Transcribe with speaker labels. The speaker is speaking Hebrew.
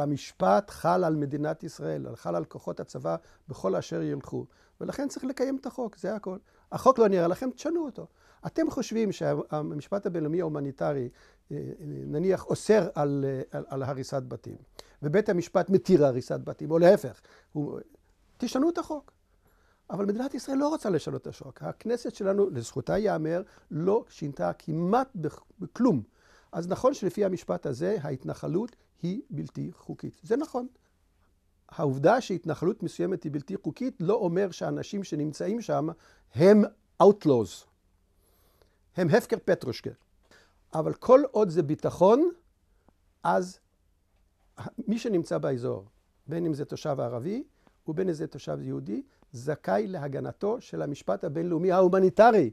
Speaker 1: המשפט חל על מדינת ישראל, חל על כוחות הצבא בכל אשר ילכו. ולכן צריך לקיים את החוק, זה הכל. החוק לא נראה לכם, תשנו אותו. אתם חושבים שהמשפט הבינלאומי ההומניטרי, אה, נניח, אוסר על, על, אה, על הריסת בתים, ובית המשפט מתיר הריסת בתים, או להפך, הוא... תשנו את החוק. אבל מדינת ישראל לא רוצה לשנות את השוק. הכנסת שלנו, לזכותה ייאמר, לא שינתה כמעט בכלום אז נכון שלפי המשפט הזה ההתנחלות היא בלתי חוקית. זה נכון. העובדה שהתנחלות מסוימת היא בלתי חוקית לא אומר שאנשים שנמצאים שם הם Outlaws. הם הפקר פטרושקה. אבל כל עוד זה ביטחון, אז מי שנמצא באזור, בין אם זה תושב ערבי ובין אם זה תושב יהודי, זכאי להגנתו של המשפט הבינלאומי ההומניטרי.